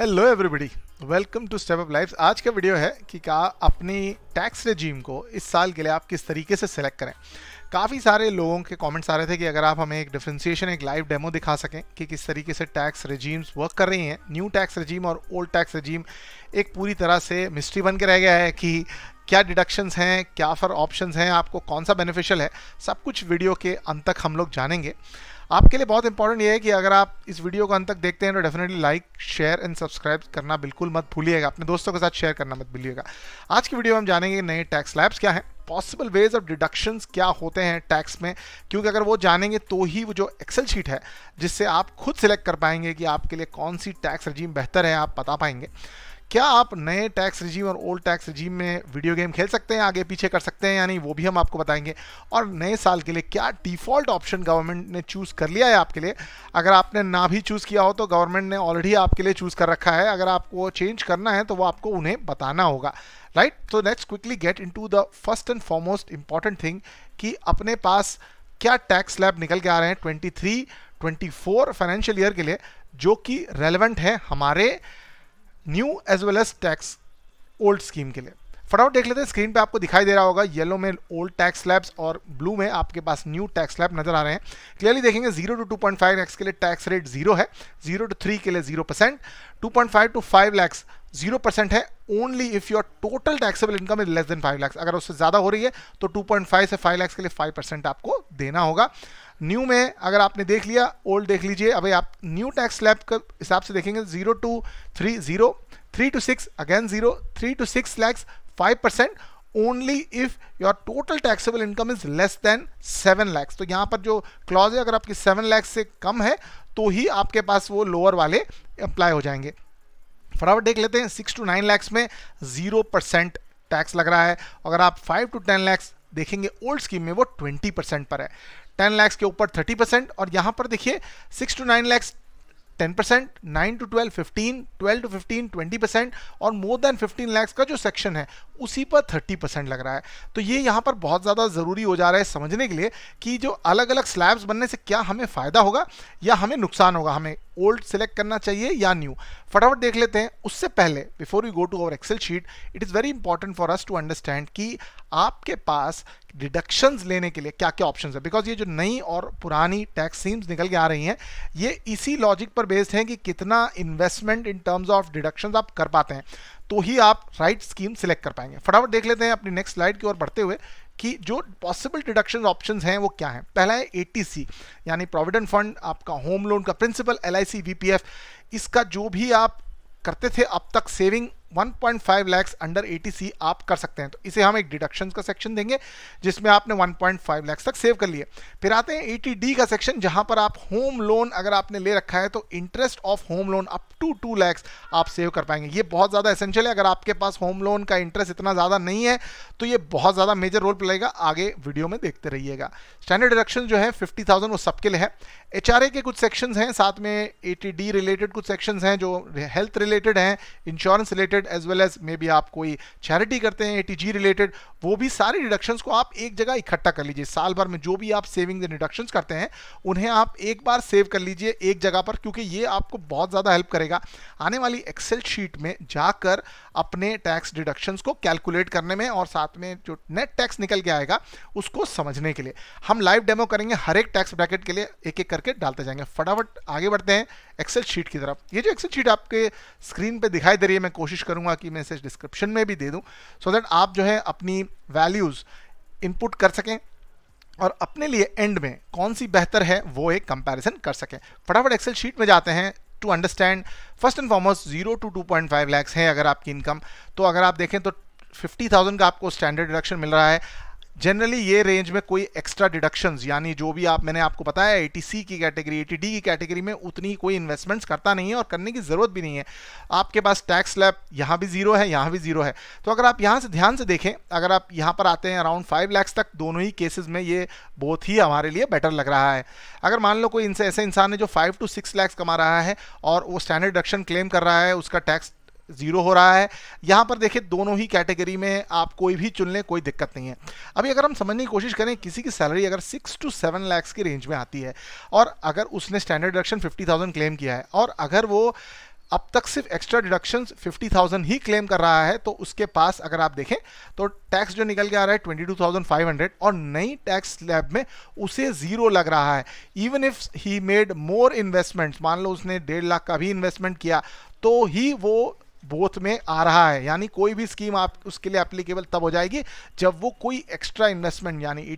Hello everybody welcome to step up life आज का video है कि का अपनी टैक्स रेजीम को इस साल के लिए आप किस तरीके से सेलेक्ट करें काफ़ी सारे लोगों के कमेंट्स आ रहे थे कि अगर आप हमें एक डिफ्रेंसिएशन एक लाइव डेमो दिखा सकें कि किस तरीके से टैक्स रेजीम्स वर्क कर रही हैं न्यू टैक्स रेजीम और ओल्ड टैक्स रेजीम एक पूरी तरह से मिस्ट्री बन के रह गया है कि क्या डिडक्शंस हैं क्या फर ऑप्शंस हैं आपको कौन सा बेनिफिशियल है सब कुछ वीडियो के अंत तक हम लोग जानेंगे आपके लिए बहुत इंपॉर्टेंट ये है कि अगर आप इस वीडियो को अंत तक देखते हैं तो definitely like share and subscribe करना बिल्कुल मत भूलिएगा अपने दोस्तों के साथ शेयर करना मत भूलिएगा आज की वीडियो में हम जानेंगे नए टैक्स लैब्स क्या हैं पॉसिबल वेज ऑफ डिडक्शंस क्या होते हैं टैक्स में क्योंकि अगर वो जानेंगे तो ही वो जो एक्सेल शीट है जिससे आप खुद सेलेक्ट कर पाएंगे कि आपके लिए कौन सी टैक्स रजीम बेहतर है आप बता पाएंगे क्या आप नए टैक्स रिजीम और ओल्ड टैक्स रिजीम में वीडियो गेम खेल सकते हैं आगे पीछे कर सकते हैं या नहीं वो भी हम आपको बताएंगे और नए साल के लिए क्या डिफ़ॉल्ट ऑप्शन गवर्नमेंट ने चूज़ कर लिया है आपके लिए अगर आपने ना भी चूज़ किया हो तो गवर्नमेंट ने ऑलरेडी आपके लिए चूज़ कर रखा है अगर आपको चेंज करना है तो वो आपको उन्हें बताना होगा राइट तो let's quickly get in the first and foremost important thing कि अपने पास क्या टैक्स लैब निकल के आ रहे हैं twenty three twenty four financial year के लिए जो कि रेलिवेंट है हमारे new as well as tax old scheme के लिए फटाफट देख लेते हैं स्क्रीन पे आपको दिखाई दे रहा होगा येलो में ओल्ड टैक्स स्लैब्स और ब्लू में आपके पास न्यू टैक्स स्लैब नजर आ रहे हैं क्लियरली देखेंगे zero to two point five lakhs के लिए टैक्स रेट जीरो है जीरो टू थ्री के लिए zero percent two point five to five lakhs zero percent है only if your total taxable income is less than five lakhs अगर उससे ज़्यादा हो रही है तो टू पॉइंट फाइव से फाइव लैक्स के लिए फाइव परसेंट आपको देना होगा न्यू में अगर आपने देख लिया ओल्ड देख लीजिए अभी आप न्यू टैक्स स्लैब के हिसाब से देखेंगे zero to three zero three to six again zero three to six lakhs five percent only if your total taxable income is less than seven lakhs तो यहाँ पर जो क्लॉज है अगर आपकी सेवन लैक्स से कम है तो ही आपके पास वो लोअर वाले अप्लाई हो जाएंगे फटाफट देख लेते हैं सिक्स टू नाइन लैक्स में जीरो परसेंट टैक्स लग रहा है अगर आप फाइव टू टेन लैक्स देखेंगे ओल्ड स्कीम में वो ट्वेंटी परसेंट पर है टेन लैक्स के ऊपर थर्टी परसेंट और यहाँ पर देखिए six to nine lakhs ten percent nine to twelve fifteen twelve to fifteen twenty percent और मोर देन फिफ्टीन लैक्स का जो सेक्शन है उसी पर 30 परसेंट लग रहा है तो ये यहाँ पर बहुत ज़्यादा ज़रूरी हो जा रहा है समझने के लिए कि जो अलग अलग स्लैब्स बनने से क्या हमें फ़ायदा होगा या हमें नुकसान होगा हमें ओल्ड सेलेक्ट करना चाहिए या न्यू फटाफट देख लेते हैं उससे पहले before you go to our excel sheet it is very important for us to understand कि आपके पास डिडक्शंस लेने के लिए क्या क्या ऑप्शंस है बिकॉज ये जो नई और पुरानी टैक्स सीम्स निकल के आ रही हैं ये इसी लॉजिक पर बेस्ड हैं कि कितना investment in terms of deductions आप कर पाते हैं तो ही आप राइट स्कीम सिलेक्ट कर पाएंगे फटाफट देख लेते हैं अपनी नेक्स्ट स्लाइड की ओर बढ़ते हुए कि जो पॉसिबल डिडक्शन ऑप्शन हैं वो क्या हैं पहला है ए यानी प्रोविडेंट फंड आपका होम लोन का प्रिंसिपल एल आई इसका जो भी आप करते थे अब तक सेविंग 1.5 लाख अंडर 80 आप कर सकते हैं तो इसे हम एक डिडक्शन का सेक्शन देंगे जिसमें आपने 1.5 लाख तक सेव कर लिए फिर आते हैं 80D का सेक्शन जहां पर आप होम लोन अगर आपने ले रखा है तो interest of home loan up to two lakhs आप सेव कर पाएंगे ये बहुत ज़्यादा एसेंशियल है अगर आपके पास होम लोन का इंटरेस्ट इतना ज़्यादा नहीं है तो ये बहुत ज़्यादा मेजर रोल प्लेगा आगे वीडियो में देखते रहिएगा स्टैंडर्ड डिडक्शन जो है फिफ्टी थाउजेंड वो सबके लिए है एच के कुछ सेक्शन हैं साथ में ए रिलेटेड कुछ सेक्शन हैं जो हेल्थ रिलेटेड हैं insurance related related as well as maybe आप कोई चैरिटी करते हैं ए रिलेटेड वो भी सारी डिडक्शंस को आप एक जगह इकट्ठा कर लीजिए साल भर में जो भी आप सेविंग डिडक्शंस करते हैं उन्हें आप एक बार सेव कर लीजिए एक जगह पर क्योंकि ये आपको बहुत ज़्यादा हेल्प करेगा आने वाली एक्सेल शीट में जाकर अपने टैक्स डिडक्शंस को कैलकुलेट करने में और साथ में जो नेट टैक्स निकल के आएगा उसको समझने के लिए हम लाइव डेमो करेंगे हर एक टैक्स ब्रैकेट के लिए एक एक करके डालते जाएंगे फटाफट आगे बढ़ते हैं एक्सेल शीट की तरफ ये जो एक्सेल शीट आपके स्क्रीन पे दिखाई दे रही है मैं कोशिश करूंगा कि मैं इसे डिस्क्रिप्शन में भी दे दूं सो so दैट आप जो है अपनी वैल्यूज़ इनपुट कर सकें और अपने लिए एंड में कौन सी बेहतर है वो एक कंपैरिजन कर सकें फटाफट एक्सेल शीट में जाते हैं to understand first and foremost zero to two point five lakhs है अगर आपकी इनकम तो अगर आप देखें तो फिफ्टी थाउजेंड का आपको स्टैंडर्ड डिडक्शन मिल रहा है जनरली ये रेंज में कोई एक्स्ट्रा डिडक्शन यानी जो भी आप मैंने आपको बताया ए सी की कैटेगरी ए डी की कैटेगरी में उतनी कोई इन्वेस्टमेंट्स करता नहीं है और करने की ज़रूरत भी नहीं है आपके पास टैक्स लैब यहाँ भी जीरो है यहाँ भी जीरो है तो अगर आप यहाँ से ध्यान से देखें अगर आप यहाँ पर आते हैं अराउंड फाइव लैक्स तक दोनों ही केसेज में ये बहुत ही हमारे लिए बेटर लग रहा है अगर मान लो कोई इनसे ऐसे इंसान है जो फाइव टू सिक्स लैक्स कमा रहा है और वो स्टैंडर्ड डिडक्शन क्लेम कर रहा है उसका टैक्स जीरो हो रहा है यहाँ पर देखिए दोनों ही कैटेगरी में आप कोई भी चुन लें कोई दिक्कत नहीं है अभी अगर हम समझने की कोशिश करें किसी की सैलरी अगर सिक्स टू सेवन लैक्स की रेंज में आती है और अगर उसने standard deduction fifty thousand claim किया है और अगर वो अब तक सिर्फ एक्स्ट्रा डिडक्शन फिफ्टी थाउजेंड ही क्लेम कर रहा है तो उसके पास अगर आप देखें तो टैक्स जो निकल के आ रहा है twenty two thousand five hundred और नई टैक्स लैब में उसे जीरो लग रहा है even if he made more investments मान लो उसने डेढ़ लाख का भी इन्वेस्टमेंट किया तो ही वो बोथ में आ रहा है यानी कोई भी स्कीम आप उसके लिए एप्लीकेबल तब हो जाएगी जब वो कोई एक्स्ट्रा इन्वेस्टमेंट यानी ए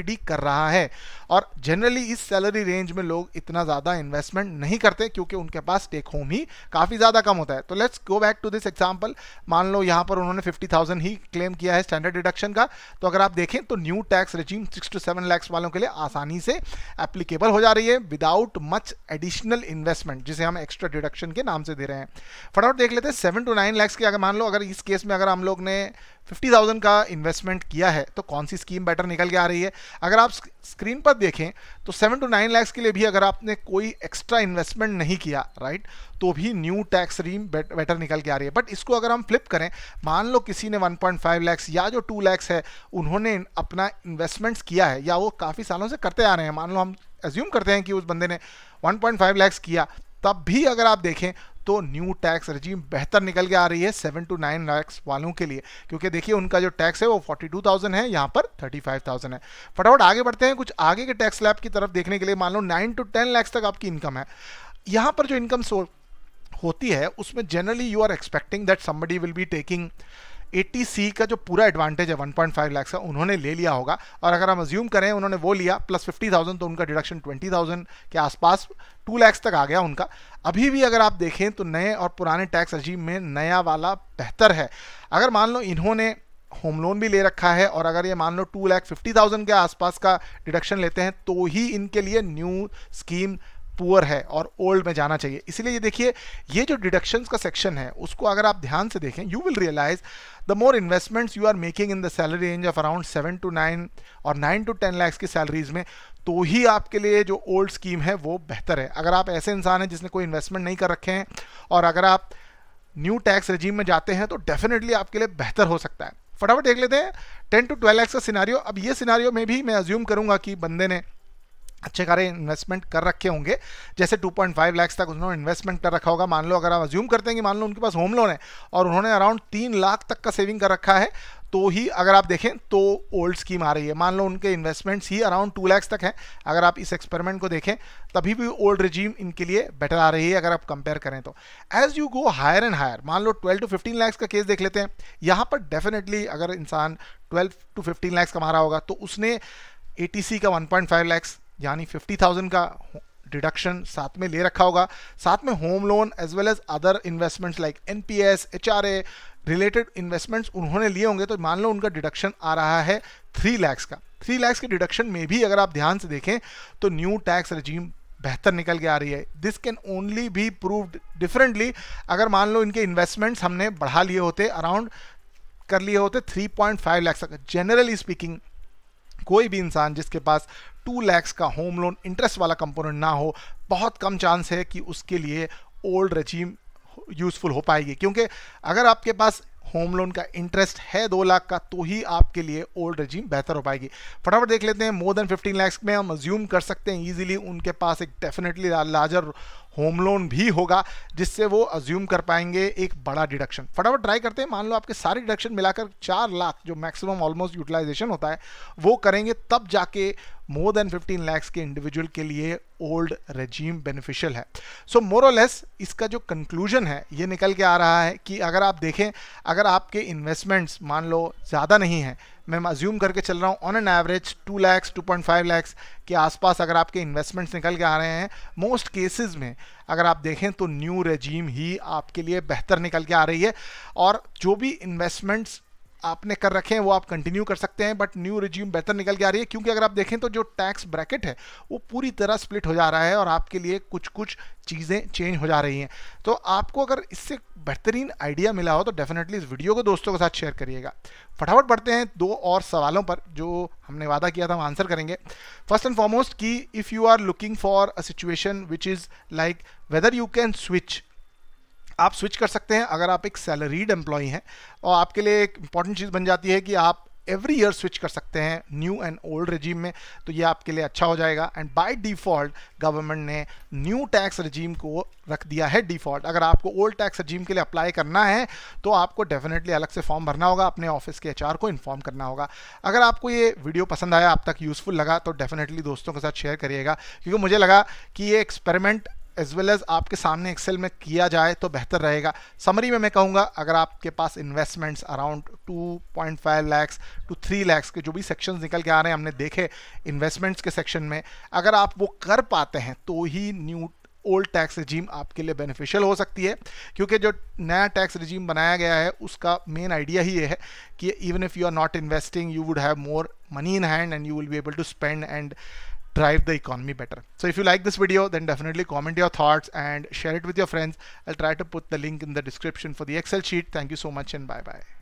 टी कर रहा है और जनरली इस सैलरी रेंज में लोग इतना ज़्यादा इन्वेस्टमेंट नहीं करते क्योंकि उनके पास टेक होम ही काफ़ी ज़्यादा कम होता है तो let's go back to this example मान लो यहाँ पर उन्होंने फिफ्टी ही क्लेम किया है स्टैंडर्ड डिडक्शन का तो अगर आप देखें तो new tax regime six to seven lakhs वालों के लिए आसानी से एप्लीकेबल हो जा रही है विदाउट मच एडिशनल इन्वेस्टमेंट जिसे हम एक्स्ट्रा डिडक्शन के नाम से दे रहे हैं फटाफट देख लेते सेवन टू नाइन लैक्स की अगर मान लो अगर इस केस में अगर हम लोग ने फिफ्टी थाउजेंड का इन्वेस्टमेंट किया है तो कौन सी स्कीम बेटर निकल के आ रही है अगर आप स्क्रीन पर देखें तो सेवन टू नाइन लैक्स के लिए भी अगर आपने कोई एक्स्ट्रा इन्वेस्टमेंट नहीं किया राइट तो भी न्यू टैक्स रीम बेटर निकल के आ रही है बट इसको अगर हम फ्लिप करें मान लो किसी ने वन पॉइंट फाइव लैक्स या जो टू लैक्स है उन्होंने अपना इन्वेस्टमेंट्स किया है या वो काफ़ी सालों से करते आ रहे हैं मान लो हम एज्यूम करते हैं कि उस बंदे ने वन पॉइंट फाइव लैक्स किया तब भी अगर आप देखें तो न्यू टैक्स रजीम बेहतर निकल के आ रही है सेवन टू नाइन लैक्स वालों के लिए क्योंकि देखिए उनका जो टैक्स है वो फोर्टी टू थाउजेंड है यहाँ पर थर्टी फाइव थाउजेंड है फटाफट आगे बढ़ते हैं कुछ आगे के टैक्स लैब की तरफ देखने के लिए मान लो नाइन टू टेन लैक्स तक आपकी इनकम है यहाँ पर जो इनकम होती है उसमें generally you are expecting that somebody will be taking C का जो पूरा एडवांटेज है 1.5 लैक्स का उन्होंने ले लिया होगा और अगर हम अज्यूम करें उन्होंने वो लिया प्लस 50,000 तो उनका डिडक्शन 20,000 के आसपास 2 लैक्स तक आ गया उनका अभी भी अगर आप देखें तो नए और पुराने टैक्स अजीब में नया वाला बेहतर है अगर मान लो इन्होंने होम लोन भी ले रखा है और अगर ये मान लो टू लैख फिफ्टी थाउजेंड के आसपास का डिडक्शन लेते हैं तो ही इनके लिए न्यू स्कीम पुअर है और ओल्ड में जाना चाहिए इसीलिए ये देखिए ये जो डिडक्शंस का सेक्शन है उसको अगर आप ध्यान से देखें you will realise the more investments you are making in the salary range of around seven to nine और नाइन टू टेन लैक्स की सैलरीज में तो ही आपके लिए जो ओल्ड स्कीम है वो बेहतर है अगर आप ऐसे इंसान हैं जिसने कोई इन्वेस्टमेंट नहीं कर रखे हैं और अगर आप न्यू टैक्स रजीम में जाते हैं तो डेफिनेटली आपके लिए बेहतर हो सकता है फटाफट देख लेते हैं टेन टू ट्वेल्व लैक्स का सिनारियो अब ये सिनारियो में भी मैं अज्यूम करूंगा कि बंदे ने अच्छे खारे इन्वेस्टमेंट कर रखे होंगे जैसे 2.5 लाख तक उन्होंने इन्वेस्टमेंट कर रखा होगा मान लो अगर आप अज्यूम करते हैं कि मान लो उनके पास होम लोन है और उन्होंने अराउंड तीन लाख तक का सेविंग कर रखा है तो ही अगर आप देखें तो ओल्ड स्कीम आ रही है मान लो उनके इन्वेस्टमेंट्स ही अराउंड टू लैक्स तक हैं अगर आप इस एक्सपेरिमेंट को देखें तभी भी ओल्ड रिजीम इनके लिए बेटर आ रही है अगर आप कंपेयर करें तो as you go higher and higher मान लो 12 टू 15 लैक्स का केस देख लेते हैं यहाँ पर डेफिनेटली अगर इंसान 12 टू 15 लैक्स कमा रहा होगा तो उसने ए का 1.5 लैक्स यानी फिफ्टी थाउजेंड का डिडक्शन साथ में ले रखा होगा साथ में home loan as well as other investments like N P S H R A related investments उन्होंने लिए होंगे तो मान लो उनका डिडक्शन आ रहा है थ्री लैक्स का थ्री लैक्स के डिडक्शन में भी अगर आप ध्यान से देखें तो न्यू टैक्स रजीम बेहतर निकल के आ रही है this can only be prove differently अगर मान लो इनके इन्वेस्टमेंट्स हमने बढ़ा लिए होते अराउंड कर लिए होते 3.5 लाख तक जनरली स्पीकिंग कोई भी इंसान जिसके पास टू लैक्स का होम लोन इंटरेस्ट वाला कंपोनेंट ना हो बहुत कम चांस है कि उसके लिए ओल्ड रजीम यूज़फुल हो पाएगी क्योंकि अगर आपके पास होम लोन का इंटरेस्ट है दो लाख का तो ही आपके लिए ओल्ड रजीम बेहतर हो पाएगी फटाफट देख लेते हैं मोर देन फिफ्टीन लैक्स में हम अज्यूम कर सकते हैं इजीली उनके पास एक डेफिनेटली लार्जर होम लोन भी होगा जिससे वो अज्यूम कर पाएंगे एक बड़ा डिडक्शन फटाफट ट्राई करते हैं मान लो आपके सारे डिडक्शन मिलाकर चार लाख जो मैक्सिमम ऑलमोस्ट यूटिलाइजेशन होता है वो करेंगे तब जाके मोर देन 15 लैक्स के इंडिविजुअल के लिए ओल्ड रेजीम बेनिफिशियल है सो लेस इसका जो कंक्लूजन है ये निकल के आ रहा है कि अगर आप देखें अगर आपके इन्वेस्टमेंट्स मान लो ज़्यादा नहीं है मैं अज्यूम करके चल रहा हूँ on an average two lakhs two point five lakhs के आसपास अगर आपके इन्वेस्टमेंट्स निकल के आ रहे हैं मोस्ट केसेस में अगर आप देखें तो न्यू रेजीम ही आपके लिए बेहतर निकल के आ रही है और जो भी इन्वेस्टमेंट्स आपने कर रखे हैं वो आप कंटिन्यू कर सकते हैं बट न्यू रिज्यूम बेहतर निकल के आ रही है क्योंकि अगर आप देखें तो जो टैक्स ब्रैकेट है वो पूरी तरह स्प्लिट हो जा रहा है और आपके लिए कुछ कुछ चीज़ें चेंज हो जा रही हैं तो आपको अगर इससे बेहतरीन आइडिया मिला हो तो डेफिनेटली इस वीडियो को दोस्तों के साथ शेयर करिएगा फटाफट बढ़ते हैं दो और सवालों पर जो हमने वादा किया था हम आंसर करेंगे फर्स्ट एंड फॉरमोस्ट कि if you are looking for a situation which is like whether you can switch आप स्विच कर सकते हैं अगर आप एक सैलरीड एम्प्लॉय हैं और आपके लिए एक इंपॉर्टेंट चीज़ बन जाती है कि आप एवरी ईयर स्विच कर सकते हैं न्यू एंड ओल्ड रजीम में तो ये आपके लिए अच्छा हो जाएगा एंड बाय डिफ़ॉल्ट गवर्नमेंट ने न्यू टैक्स रजीम को रख दिया है डिफ़ॉल्ट अगर आपको ओल्ड टैक्स रजीम के लिए अप्लाई करना है तो आपको डेफिनेटली अलग से फॉर्म भरना होगा अपने ऑफिस के एच को इन्फॉर्म करना होगा अगर आपको ये वीडियो पसंद आया आप तक यूज़फुल लगा तो डेफिनेटली दोस्तों के साथ शेयर करिएगा क्योंकि मुझे लगा कि ये एक्सपेरिमेंट एज वेल एज आपके सामने एक्सेल में किया जाए तो बेहतर रहेगा समरी में मैं कहूँगा अगर आपके पास investments around 2.5 lakhs to 3 lakhs के जो भी सेक्शंस निकल के आ रहे हैं हमने देखे इन्वेस्टमेंट्स के सेक्शन में अगर आप वो कर पाते हैं तो ही न्यू ओल्ड टैक्स रिजीम आपके लिए बेनिफिशियल हो सकती है क्योंकि जो नया टैक्स रिजीम बनाया गया है उसका मेन आइडिया ही ये है कि even if you are not investing you would have more money in hand and you will be able to spend and drive the economy better. So if you like this video, then definitely comment your thoughts and share it with your friends. I'll try to put the link in the description for the Excel sheet. Thank you so much and bye-bye.